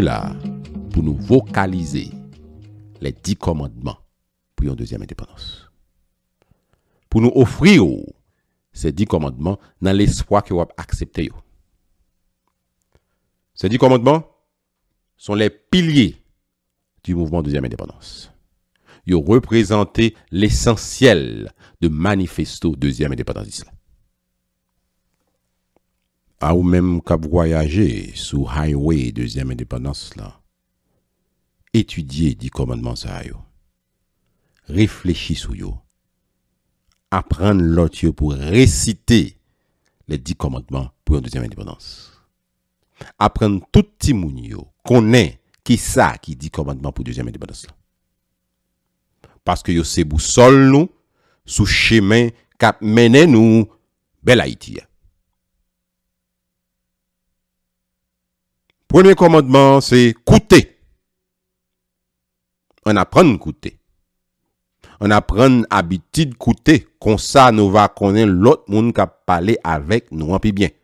là pour nous vocaliser les dix commandements pour une deuxième indépendance. Pour nous offrir ces dix commandements dans l'espoir que vous accepter. Ces dix commandements sont les piliers du mouvement deuxième indépendance. Ils représentent l'essentiel de manifesto deuxième indépendance d'Islam. a ou menm kap voyaje sou highway deuxième indépendance la, etudie dikomanman sa a yo, reflechi sou yo, apren lòt yo pou resite le dikomanman pou yon deuxième indépendance. Apren touti moun yo, konen ki sa ki dikomanman pou deuxième indépendance la. Paske yo se bou sol nou, sou chemen kap mènen nou bel Haiti ya. Premye komadman se koute. An apren koute. An apren abiti de koute. Kon sa nou va konen lot moun ka pale avek nou an pi bien.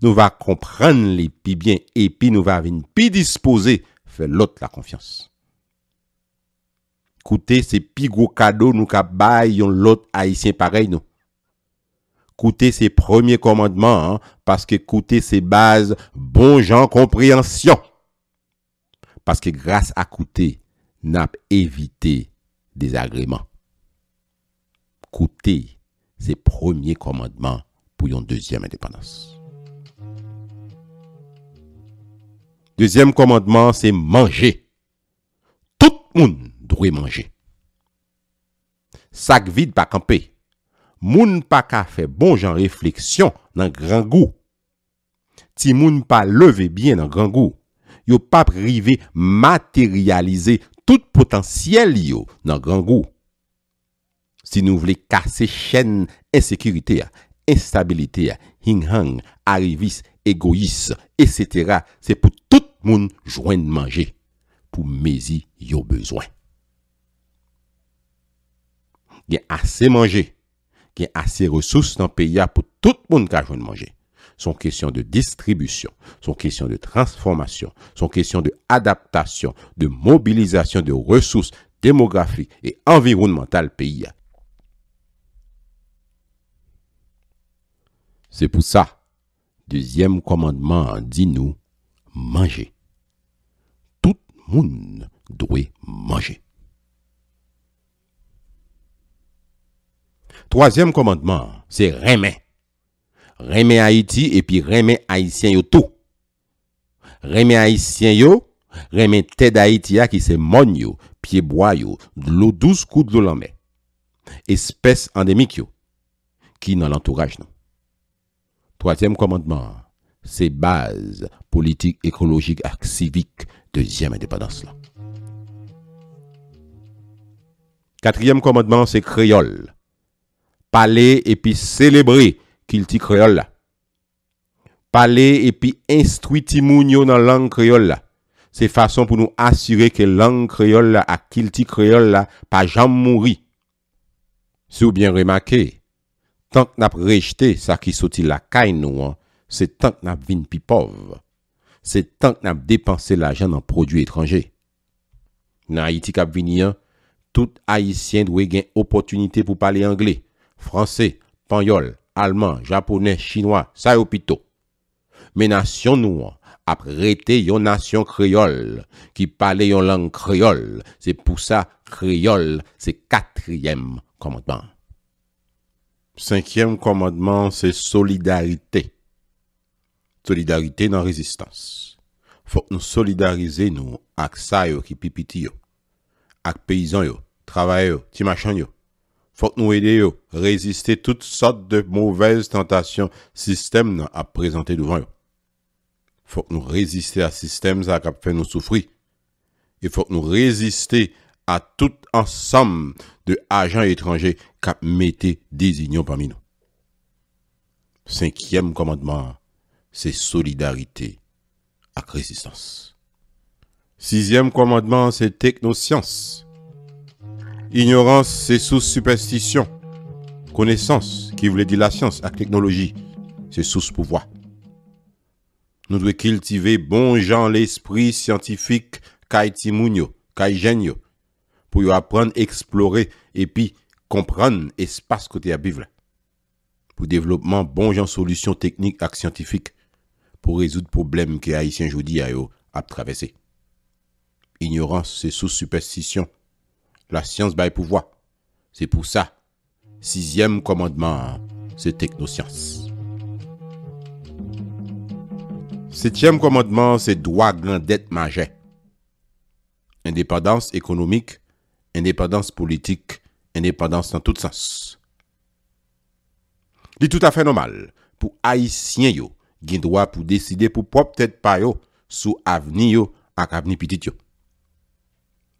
Nou va kompren li pi bien. E pi nou va vin pi dispose fe lot la konfians. Koute se pi gwo kado nou ka bay yon lot aisyen parey nou. Écoutez ses premiers commandements, hein, parce que coûter ses bases, bon gens compréhension. Parce que grâce à écouter, n'a évité des agréments. Coûter ses premiers commandements pour une deuxième indépendance. Deuxième commandement, c'est manger. Tout le monde doit manger. Sac vide pas camper. Moun pa ka fe bon jan refleksyon nan gran gou. Ti moun pa leve bien nan gran gou. Yo pa prive materialize tout potansyel yo nan gran gou. Si nou vle kase chen, ensekirite, enstabilite, hing hang, arrivis, egois, et cetera, se pou tout moun jwen manje. Pou mezi yo bezwen. Gen ase manje, gen ase resous nan peya pou tout moun ka joun manje. Son kesyon de distribusyon, son kesyon de transformasyon, son kesyon de adaptasyon, de mobilizasyon de resous demografi e envirounmental peya. Se pou sa, dizyem komandman di nou manje. Tout moun dwe manje. Troasyem komandman, se remè. Remè Haiti epi remè Haitien yo tou. Remè Haitien yo, remè Ted Haiti ya ki se mon yo, piye boya yo, lo douz kou de lo lamè. Espes andemik yo, ki nan lantouraj nan. Troasyem komandman, se baz politik ekologik ark sivik, dezyem indepadans la. Katryem komandman, se kreyol. pale e pi celebre kilti kreol. Pale e pi instwiti moun yo nan lang kreol. Se fason pou nou asyre ke lang kreol a kilti kreol pa jan moun ri. Se ou bien remake, tank nap rejte sa ki soti la kain nou an, se tank nap vin pi pov. Se tank nap depanse la jan nan produ etranje. Nan Haiti Kabvinian, tout Haitien dwe gen opotunite pou pale Angle. Fransè, panyol, alman, japonè, chinois, sa yo pito. Menasyon nou, ap rete yon nasyon kriol, ki pale yon lang kriol, se pou sa kriol, se katriyem komadman. Sankyem komadman se solidarite. Solidarite nan rezistans. Fok nou solidarize nou ak sa yo ki pipiti yo. Ak peyizan yo, travaye yo, ti machan yo. Fok nou ede yo, reziste tout sot de mouvez tentasyon sistem nan ap prezante douvan yo. Fok nou reziste a sistem zaka ap fè nou soufri. E fok nou reziste a tout ansam de ajan etranje kap mette dizinyon pami nou. Sinkyem komadman, se solidarite ak rezistans. Sizyem komadman, se tekno-sians. Ignorance, c'est sous superstition. Connaissance, qui voulait dire la science avec technologie, c'est sous pouvoir. Nous devons cultiver bon gens l'esprit scientifique kai kaigenyo, pour apprendre, explorer et puis comprendre l'espace côté à vivre. Pour développement bon gens solutions techniques et scientifiques pour résoudre problèmes que haïtiens aujourd'hui à traverser. Ignorance, c'est sous superstition. La sians bay pou vwa. Se pou sa, 6èm komandman, se teknosyans. 7èm komandman, se dwa glan det maje. Endepadans ekonomik, endepadans politik, endepadans nan tout sens. Li tout a fè nomal, pou ayisyen yo, gen dwa pou deside pou pop tèt pa yo, sou avni yo ak avni pitit yo.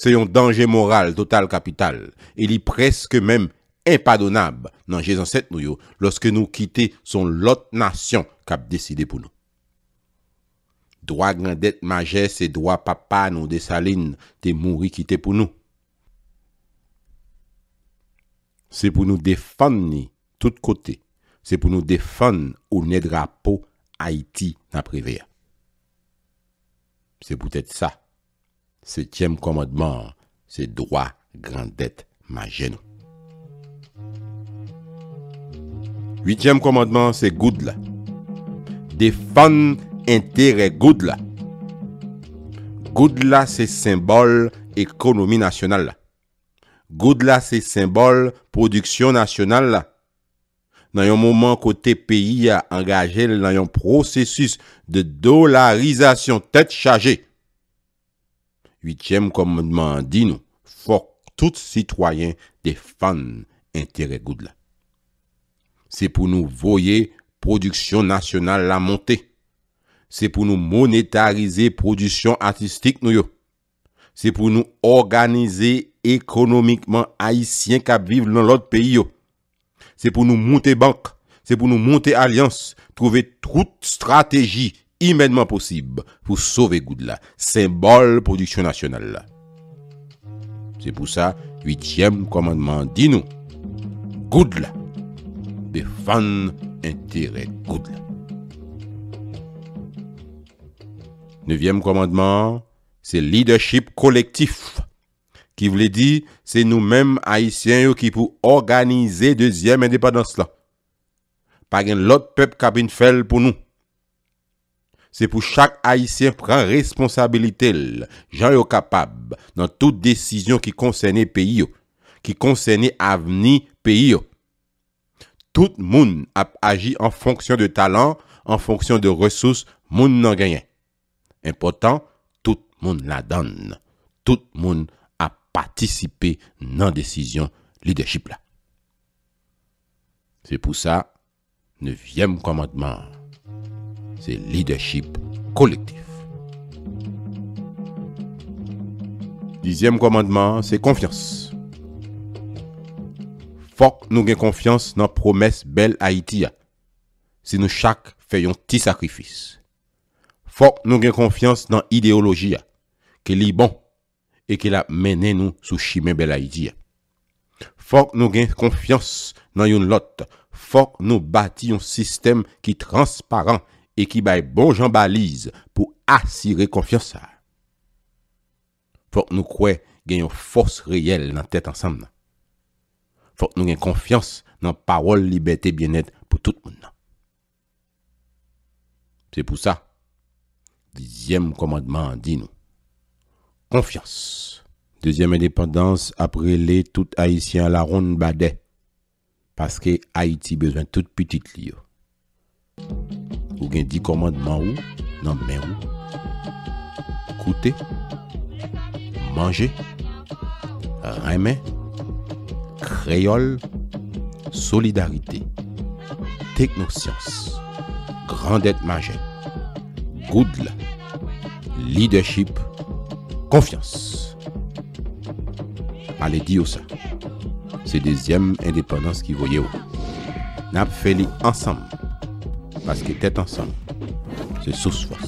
Se yon danje moral total kapital, el yi preske menm epadonab nan jesanset nou yo loske nou kite son lot nasyon kap deside pou nou. Dwa gandet majes se dwa papa nou desaline te mouri kite pou nou. Se pou nou defan ni tout kote, se pou nou defan ou nedra pou Haiti na privea. Se pou tete sa, Sètyèm komandman, sè droit grandet ma jè nou. Vityèm komandman, sè goudl. Defan intère goudl. Goudl, sè symbol ekonomi nasyonal. Goudl, sè symbol produksyon nasyonal. Nan yon mouman kote peyi a angaje nan yon prosesus de dolarizasyon tèt chagè. 8è komandman di nou, fok tout sitwoyen defan intere goud la. Se pou nou voye produksyon nasyonal la monte. Se pou nou monetarize produksyon artistik nou yo. Se pou nou organize ekonomikman haisyen kap vive nan lot peyi yo. Se pou nou monte bank. Se pou nou monte alians. Trouve tout strategi. imèdman posib pou sove goudla, sembol produksyon nasyonal la. Se pou sa, 8èm komandman di nou, goudla, defan interè goudla. 9èm komandman, se leadership kolektif, ki vle di, se nou mèm haisyen yo ki pou organize 2èm indépandans la. Pag en lot pep kabin fel pou nou, Se pou chak haisyen pran responsabilite l, jan yo kapab nan tout desisyon ki konseyne peyi yo, ki konseyne avni peyi yo. Tout moun ap aji an fonksyon de talan, an fonksyon de resous moun nan genyen. Impotant, tout moun la dan, tout moun ap patisype nan desisyon lideship la. Se pou sa, nevyem komandman. se lideship kolektif. Dizyem komandman, se konfians. Fok nou gen konfians nan promes bel Haiti ya, se nou chak fè yon ti sakrifis. Fok nou gen konfians nan ideologi ya, ke li bon, e ke la menen nou sou chimè bel Haiti ya. Fok nou gen konfians nan yon lot, fok nou bati yon sistem ki transparent E ki bay bon jambalize pou asire konfiansa. Fok nou kwe genyon fos reyel nan tèt ansanm nan. Fok nou gen konfians nan parol libetè bienèd pou tout moun nan. Se pou sa, dizyèm komandman di nou. Konfians. Dezyèm indépendans apre le tout Haitien la ronde badè. Paske Haiti bezwen tout pitit liyo. Ou gen di komandman ou nan men ou Koute Mange Reme Kreyol Solidarite Teknosyans Grandet maje Goudla Leadership Konfians Ale di yo sa Se dezyem independans ki voye ou Nap feli ansam parce que tête ensemble. C'est sous force.